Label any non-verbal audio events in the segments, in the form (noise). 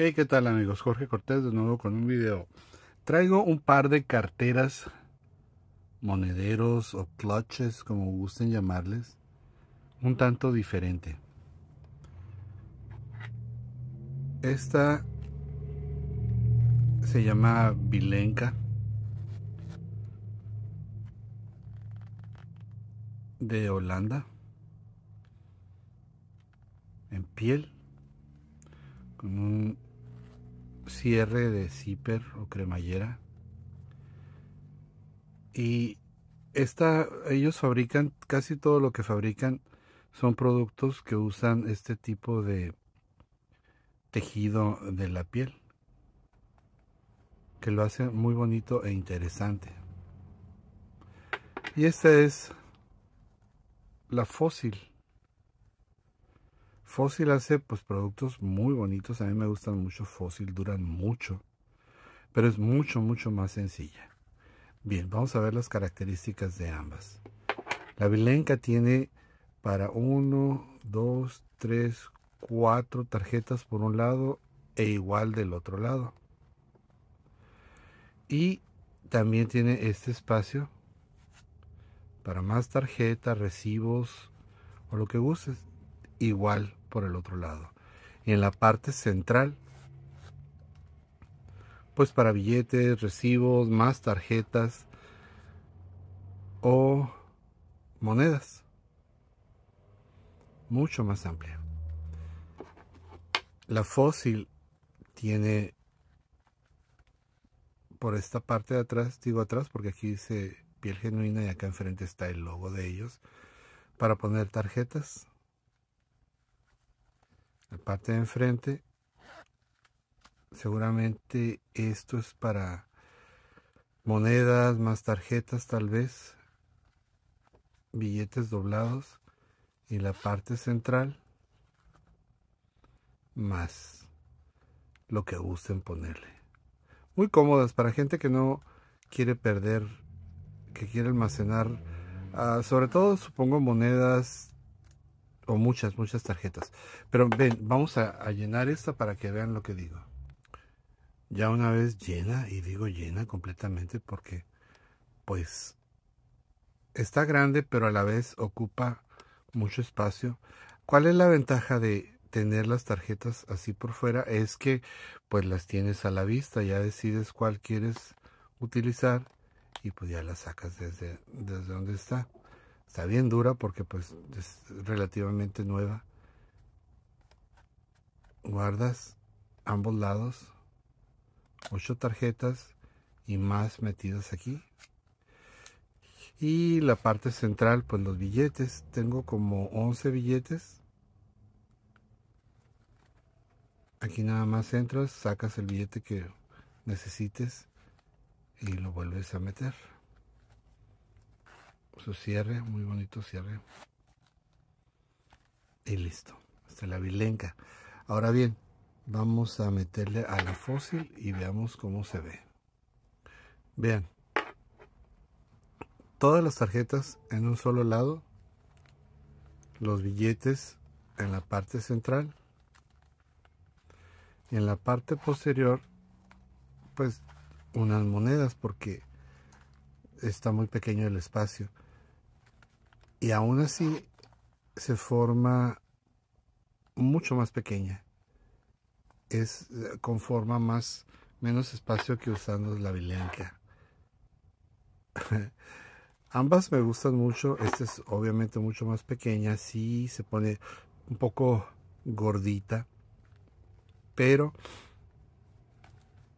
Hey, ¿qué tal amigos? Jorge Cortés de nuevo con un video. Traigo un par de carteras, monederos o clutches, como gusten llamarles, un tanto diferente. Esta se llama Vilenka. De Holanda. En piel. Con un cierre de zipper o cremallera. Y esta, ellos fabrican, casi todo lo que fabrican son productos que usan este tipo de tejido de la piel. Que lo hace muy bonito e interesante. Y esta es la fósil. Fósil hace pues productos muy bonitos, a mí me gustan mucho Fósil, duran mucho, pero es mucho, mucho más sencilla. Bien, vamos a ver las características de ambas. La Vilenca tiene para uno 2, 3, cuatro tarjetas por un lado e igual del otro lado. Y también tiene este espacio para más tarjetas, recibos o lo que gustes igual por el otro lado. en la parte central, pues para billetes, recibos, más tarjetas o monedas. Mucho más amplia. La fósil tiene por esta parte de atrás, digo atrás porque aquí dice piel genuina y acá enfrente está el logo de ellos para poner tarjetas parte de enfrente. Seguramente esto es para monedas, más tarjetas tal vez, billetes doblados y la parte central más lo que gusten ponerle. Muy cómodas para gente que no quiere perder, que quiere almacenar, ah, sobre todo supongo monedas, o muchas, muchas tarjetas. Pero ven, vamos a, llenar esta para que vean lo que digo. Ya una vez llena, y digo llena completamente porque, pues, está grande, pero a la vez ocupa mucho espacio. ¿Cuál es la ventaja de tener las tarjetas así por fuera? Es que, pues, las tienes a la vista, ya decides cuál quieres utilizar y pues ya las sacas desde, desde donde está. Está bien dura porque pues es relativamente nueva. Guardas ambos lados. Ocho tarjetas y más metidas aquí. Y la parte central, pues los billetes. Tengo como 11 billetes. Aquí nada más entras, sacas el billete que necesites y lo vuelves a meter su cierre, muy bonito cierre. Y listo, hasta la vilenca. Ahora bien, vamos a meterle a la fósil y veamos cómo se ve. Vean, todas las tarjetas en un solo lado, los billetes en la parte central y en la parte posterior, pues unas monedas porque está muy pequeño el espacio y aún así se forma mucho más pequeña. Es con forma más, menos espacio que usando la bilenca. (laughs) Ambas me gustan mucho. Esta es obviamente mucho más pequeña. Sí se pone un poco gordita. Pero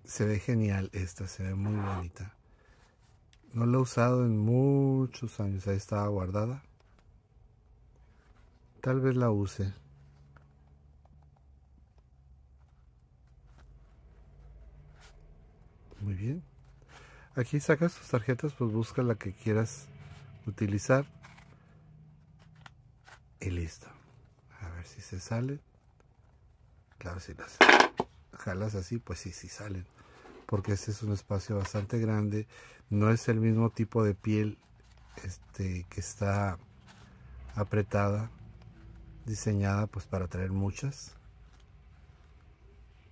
se ve genial esta. Se ve muy bonita. No la he usado en muchos años. Ahí estaba guardada. Tal vez la use. Muy bien. Aquí sacas tus tarjetas, pues busca la que quieras utilizar. Y listo. A ver si se sale. Claro, si las jalas así, pues sí, sí salen. Porque este es un espacio bastante grande. No es el mismo tipo de piel este, que está apretada diseñada pues para traer muchas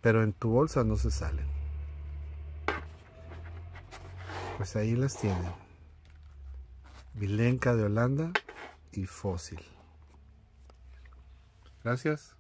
pero en tu bolsa no se salen pues ahí las tienen Vilenca de Holanda y Fósil gracias